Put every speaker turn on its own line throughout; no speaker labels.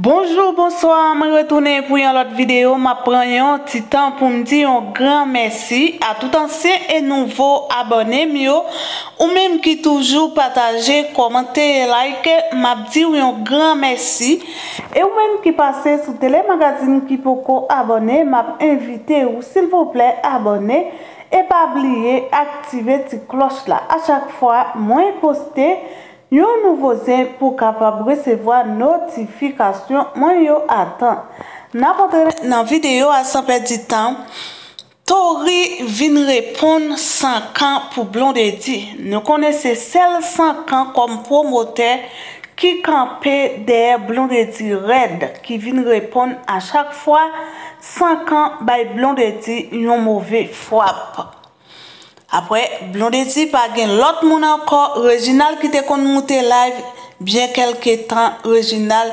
Bonjour, bonsoir, me retoune pou yon lot videyo, ma pren yon titan pou mdi yon gran mersi a tout ansen e nouvo abone miyo ou menm ki toujou pataje, komente, like, ma bdi yon gran mersi e ou menm ki pase sou telemagazine ki poko abone, ma b invite ou sil vople abone e pa bliye aktive ti klos la, a chak fwa mwen poste Yon nouvo zen pou kapab resevo a notifikasyon mwen yon atan. Nan videyo a sanpe di tan, Tory vin repon san kan pou blondedi. Nou konese sel san kan kom promoter ki kanpe der blondedi red. Ki vin repon a chak fwa san kan bay blondedi yon mouve fwap. apre blon de di bagen lot moun anko rejinal ki te kon moute live bien kelke tan rejinal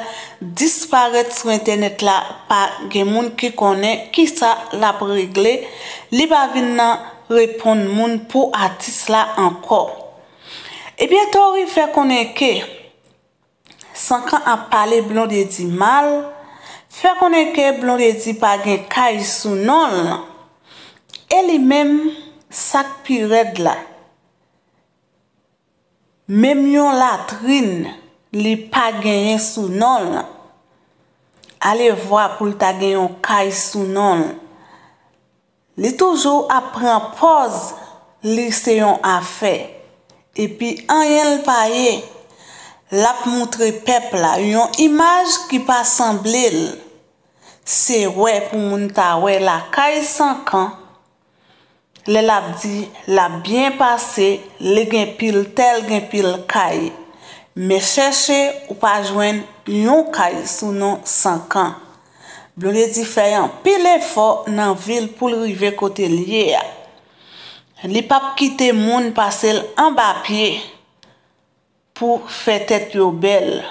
disparet sou internet la pa gen moun ki konen ki sa la pregle li ba vin nan repon moun pou atis la anko e bie tori fe konen ke sankan an pale blon de di mal fe konen ke blon de di bagen kay sou nol e li menm sak pi red la. Mem yon latrin li pa genyen sou nol. Ale vwa pou lta genyon kay sou nol. Li toujou apren poz li se yon a fe. E pi an yen l paye lap moutre pep la. Yon imaj ki pa sanble l. Se we pou moun ta we la kay sankan Le lap di, la byen pase, le genpil tel genpil kaye. Me cheshe ou pa jwen yon kaye sou non sankan. Blo le difeyan pil e fo nan vil pou lrive kote liye. Li pap kite moun pasel an bapye pou fe tet yo bel.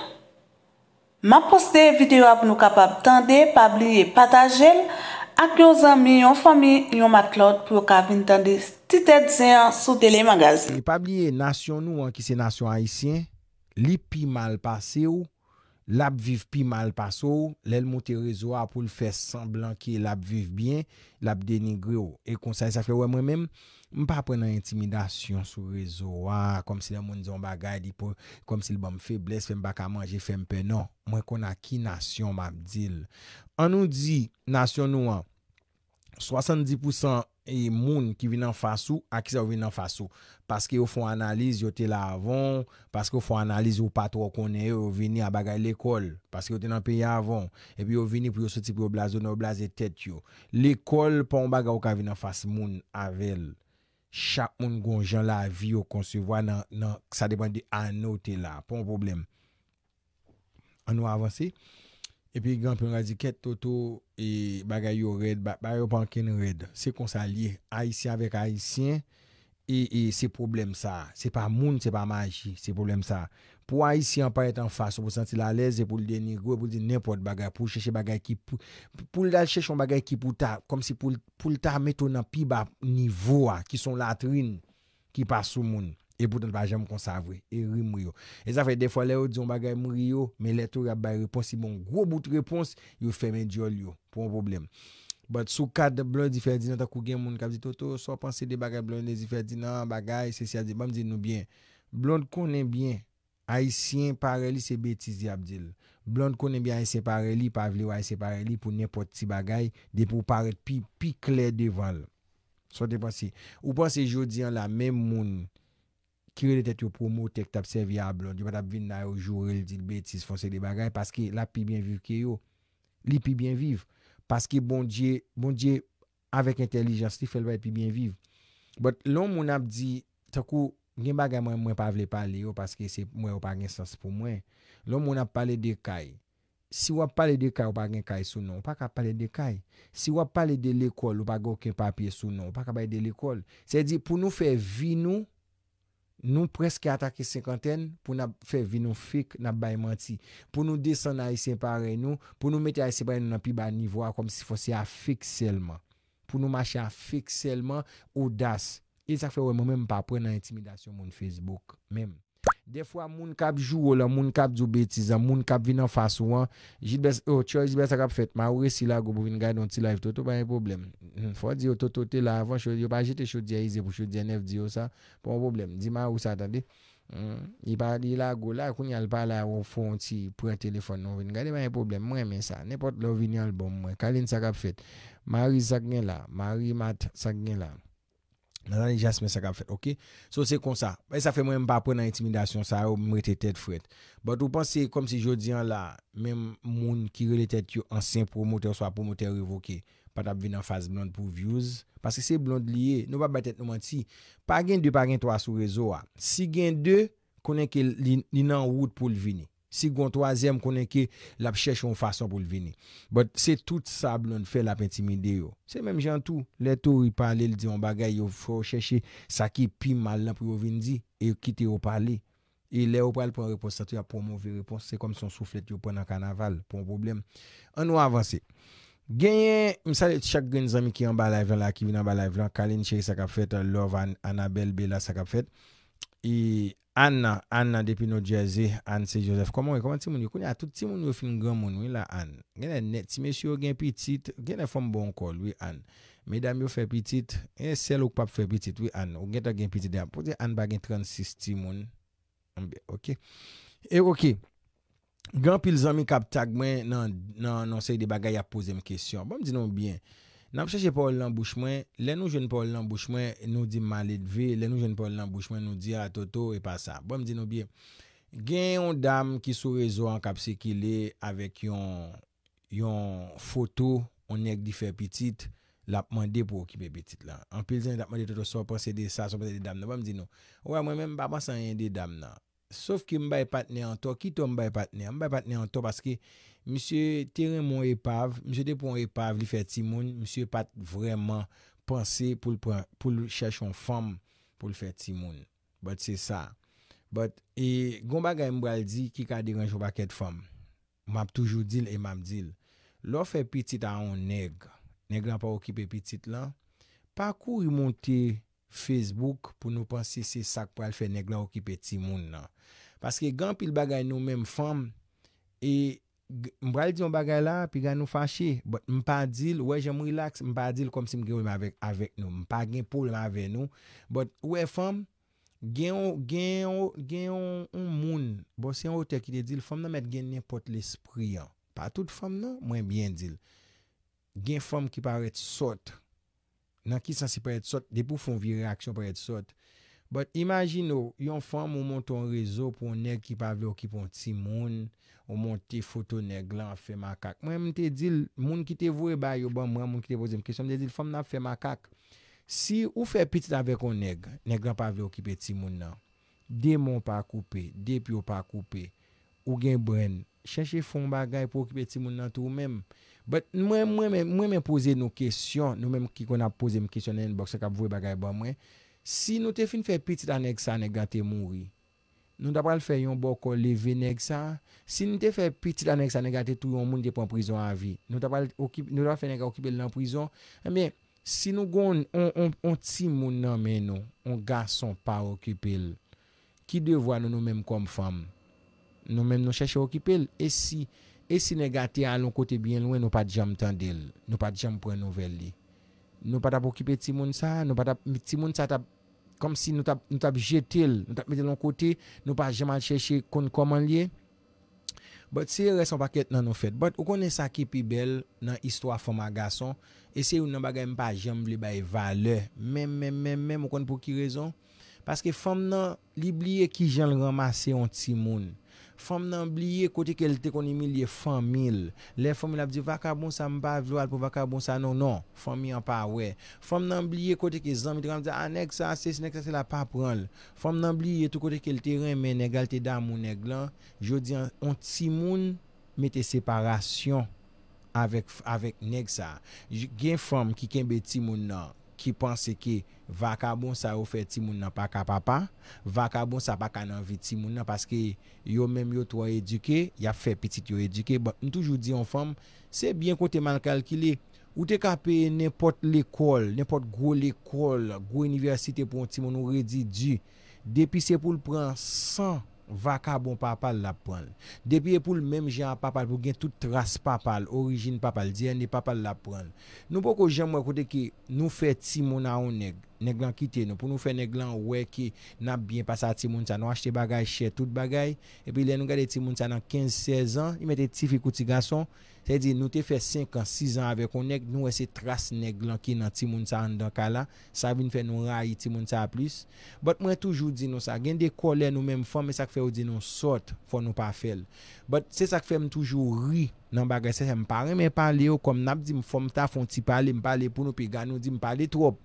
Ma poste videyo ap nou kapap tande, pa bliye patajel. ak yon zami, yon fami, yon matlot pou yo ka vinta de sti tèd zè sou tèlè magazi. Li e pa bliye,
nasyon nou an ki se nasyon haisyen, li pi mal pase ou, lap viv pi mal pase ou, lèl moutè rezo a pou l'fè semblan ki lap viv bien, lap denigre ou. E konsay sa fè wè mwen mèm, mwen pa prenen intimidasyon sou rezo a, kom si lè moun zon bagay di pou, kom si lè mwen febles, fè m baka manje, fè m pe nan. Mwen kon a ki nasyon mabdil? An nou di, nasyon nou an, 70% e moun ki vi nan fasou, akisa ou vi nan fasou. Paske ou foun analize, yo te la avon, paske ou foun analize ou patro konen, yo vini a bagay l'ekol, paske yo te nan peyi avon, epi yo vini pou yo soti pou yo blazo, nou blaze tet yo. L'ekol pon baga ou ka vi nan fas moun, avel, chak moun goun jan la vi yo konsevwa nan, sa depan de an nou te la. Pon problem. An nou avansi? An nou avansi? E pi genpil nga zi ket toto e bagay yo red, bagay yo pankin red. Se konsa liye Aisyen avek Aisyen e se problem sa. Se pa moun, se pa maji, se problem sa. Po Aisyen pa etan fasyon, pou santi la leze pou l denigo, pou zi nepot bagay, pou cheshe bagay ki pou. Po l dal cheshon bagay ki pou ta, kom si pou l ta meto nan pi ba nivoua ki son latrin ki pa sou moun. E poutan pa jam konsavwe, e ri mwiyo. E zafay defo le ou diyon bagay mwiyo, men letou rap bay reponsi bon. Gwo bout reponsi, yo femen diyo liyo. Pon problem. Bat sou kad blon di ferdi nan takou gen moun, kap di toto, sou panse de bagay blon, le di ferdi nan bagay, se siya di, banm di nou bien. Blon konen bien, aisyen pare li se betizi abdil. Blon konen bien aise pare li, pa vle w aise pare li, pou nyen poti bagay, de pou pare pi, pi kler devan. Sou te panse. Ou panse jodi an la, men moun, ki re de tet yo promo tek tap se viablon, di pat ap vin na yo jou rel di betis fonsek de bagay, paske la pi bien viv ke yo, li pi bien viv, paske bon dje, bon dje avek entelijans li felwa e pi bien viv, but lon moun ap di, takou gen bagay mwen mwen pa vle pale yo, paske se mwen ou pa gen sas pou mwen, lon moun ap pale de kay, si wap pale de kay ou pa gen kay sou non, pa ka pale de kay, si wap pale de lekol ou pa gen papye sou non, pa ka pale de lekol, se di pou nou fe vi nou, Nou preske atake senkanten pou nou fe vin nou fik nan bayman ti. Pou nou desan nan y separe nou, pou nou mette y separe nou nan pi ba nivwa kom si fosye a fik selman. Pou nou mache a fik selman ou das. E sa fe wè mou mèm pa pre nan intimidasyon moun Facebook mèm. Defwa moun kap jwo la, moun kap zou betiza, moun kap vina fas wan, jitbe sa kap fet, ma ou resi la go pou vin gade don ti live, toto pa yon problem. Hmm, Fwa di yo toto te la avan, yo pa jete chou diya izi pou chou diya nef diyo oh, sa, pou yon problem. Di ma ou sata de, yi pa di la go la, koun yal pa la yon fon ti pre telefon nou vin gade, ba yon problem. Mwen men sa, nepot lo vin yon l bon mwen, kalin sa kap fet. Mari sak gen la, mari mat sak gen la. Nanan li jasme sakap fet, ok? So se konsa, e sa fe mwen mpa pre nan intimidasyon, sa ou mwete tet fwet. Bote ou panse, kom se jodi an la, men moun ki rele tet yo ansen promoter, swa promoter revoke, patap ven an faz blonde pou views, paske se blonde liye, nou pa batet nou manti, pa gen 2, pa gen 3 sou rezo a. Ah. Si gen 2, konen ke li nan wout pou lvini. Si gon to a zem konen ke la pe chèche yon fason pou l vini. But se tout sa blon fè la pe intimide yo. Se menm jantou, lè tou ripan lè l diyon bagay yo fò chèche sa ki pi mal lè pou yon vini di. E yon kite yon palè. E lè yon palè pou yon reponsatou ya pou mouvi repons. Se kom son souflet yon pou nan kanaval pou yon problem. An nou avansè. Genyen, misalè chak geny zami ki yon balay vlan la, ki vinan balay vlan. Kalen Chey sakap fèt, Love Annabelle Bella sakap fèt. I e an nan depi nou jaze, an se josef. Koman wè? Koman ti moun? Yo kouni a tout ti moun yo fin gen moun wè la an. Gen e neti mesho yo gen pitit, gen e fom bon kol wè an. Medan mè yo fe pitit, gen e sel ou pap fe pitit wè an. Ou gen ta gen pitit de an. Poze an bagen 36 ti moun. Ok. E ok. Gen pil zan mi kap tag men nan se di bagay ap pose m kesyon. Bon m di nou m byen. N ap chache pa ou l'embouchman, lè nou jen pa ou l'embouchman nou di malit ve, lè nou jen pa ou l'embouchman nou di a toto e pa sa. Bo m di nou biye, gen yon dam ki sou rezo an kapse ki le avèk yon foto, on ek di fe pitit, lapman de pou ki pe pitit la. An pilzen yon tapman de toto sa prosede sa, sa prosede dam nan. Bo m di nou, wè mwen mè mba mba san yon de dam nan. Sof ki m bay patne an to, ki to m bay patne an to, m bay patne an to paske... Misyè tere moun epav, misyè de pou moun epav li fè ti moun, misyè pat vreman pansè pou lè chèchon fòm pou lè fè ti moun. Bòt se sa. Bòt, e goun bagay mbo al di, ki ka direnjou bakèt fòm. Mab toujou dil e mab dil. Lò fè pitit a on neg. Neg lan pa wò kipe pitit lan. Pakou yu monte Facebook pou nou pansè se sak pou al fè neg lan wò kipe ti moun lan. Paske goun pil bagay nou mèm fòm e Mbra li di yon bagay la, pi gan nou fache, but mpa dil, wè jè mw relax, mpa dil kom si mgen wè mwen avèk nou, mpa gen pou wè mwen avèk nou. But wè fèm, gen yon moun, bo se yon ote ki de dil, fèm nan met gen nyen pot l'esprit yon, pa tout fèm nan, mwen byen dil. Gen fèm ki paret sot, nan ki sensi paret sot, de pou fèm vi reaksyon paret sot. But imagine yo, yon fèm ou mwonte on rezo pou on neg ki pavle okipon ti moun. Ou mwonte foto neg lan a fè makak. Mwen mwen te dil, mwen ki te vwe bayo ban mwen, mwen ki te pose mw kestyon, mwen te dil fèm nan fè makak. Si ou fè pitit avèk ou neg, neg nan pavle okipe ti moun nan. Dey mwen pa koupe, dey pi yo pa koupe. Ou gen bren, chèche fèm bagay pou okipe ti moun nan tou mwen. But mwen mwen pose mw kestyon, mwen mwen ki kon a pose mw kestyon nan yon bok se kap vwe bagay ban mwen. Si nou te fin fe pitit aneg sa negate mouri, nou tapal fe yon bokon leve neg sa, si nou te fe pitit aneg sa negate tou yon moun depon prizon avi, nou tapal fe nega okipel nan prizon, eme, si nou goun, on ti moun nanmen nou, on gason pa okipel, ki devwa nou nou menm kom fam, nou menm nou chèche okipel, e si e negate alon kote bien lwen nou pat jam tendel, nou pat jam pren nou veli. Nou pa tap okipe ti moun sa, nou pa tap, ti moun sa tap, kom si nou tap jetel, nou tap mede loun kote, nou pa jema cheshe kon koman liye. Bot se resan pa ket nan nou fet, bot ou konen sa ki pi bel nan istwa foma gason, ese ou nan bagay mpa jem li baye vale, mem, mem, mem, mem, ou konen pou ki rezon, paske fom nan li bliye ki jen ramase yon ti moun. Fom nan bliye kote ke l tekonimi liye fomil, le fomil ap di vaka bon sa mba vlo al pou vaka bon sa, non, non, fomil an pa we. Fom nan bliye kote ke zan, mi dran mi di aneg ah, sa, se se nek sa se la pa pranl. Fom nan bliye tou kote ke l teren men negal te dam ou neglan, jo di an timoun mette separasyon avek nek sa. Gen fom ki kenbe timoun nan. Ki panse ki vaka bon sa ou fe timoun nan pa ka papa Vaka bon sa pa ka nan vi timoun nan Paske yo menm yo to eduke Ya fe petit yo eduke Bon, nou toujou di yon fam Se bien kon te man kalkile Ou te kape nepot lekol Nepot gwo lekol Gwo universite pon timoun nou redi di Depi se pou l pran 100 Vaka bon papal la pran Depi epou l mèm jan papal Pou gen tout tras papal Orijin papal Diyan ni papal la pran Nou poko jan mwen kote ki Nou fè ti mounan ou neg Nè glan ki te nou, pou nou fe nè glan wè ki Nap bien pasa ti moun sa, nou achte bagay Che tout bagay, epi lè nou gade ti moun sa Nan 15-16 an, ime te tifi kouti gason Se di nou te fe 5 an, 6 an Avè konèk nou wè se tras nè glan Ki nan ti moun sa an dan kala Sa vin fe nou rayi ti moun sa a plus But mwen toujou di nou sa, gen de kolè Nou mè m fòm e sak fe ou di nou sort Fò nou pa fel, but se sak fe m toujou Ri nan bagay, se se m parè Mè pale yo kom nap di m fòm ta Fon ti pale, m pale pou nou pe gano Di m pale trop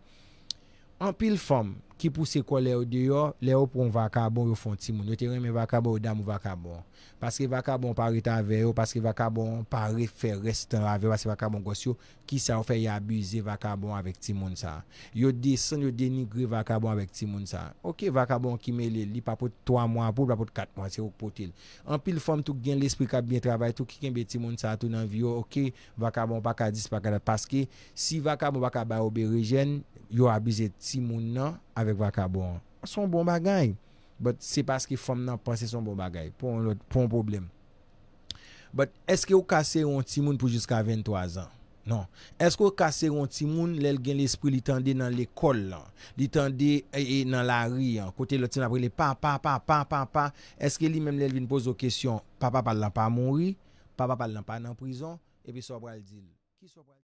An pil fom, ki pou se kwa le ou de yo, le ou pou an vakabon yo fon ti moun. Yo te reme vakabon ou dam ou vakabon. Paske vakabon pa re tan ve yo, paske vakabon pa re fe restan la ve, paske vakabon gos yo, ki sa ou fe yi abize vakabon avek ti moun sa. Yo de san, yo de nigri vakabon avek ti moun sa. Ok, vakabon ki me le li, pa pot 3 moun, pa pot 4 moun, se ou potil. An pil fom, tou gen l'espri kab bien travay, tou ki ken be ti moun sa tou nan vi yo, ok, vakabon pa kadis, pa kadat. Paske, si vakabon pa kabay ou be rejen, yo abize timoun nan avek vakabo an. Son bon bagay. But se paske fom nan panse son bon bagay. Pon problem. But eske ou kase yon timoun pou jiska 23 an? Non. Eske ou kase yon timoun, lel gen l'espri li tende nan l'ekol lan? Li tende e, e, nan la ri an? Kote lò ti nan apre li pa pa pa pa pa pa pa? Eske li men lel vin pouz ou kesyon? Pa pa pa lan pa mori? Pa pa pa lan pa nan prizon? E vi sobral di.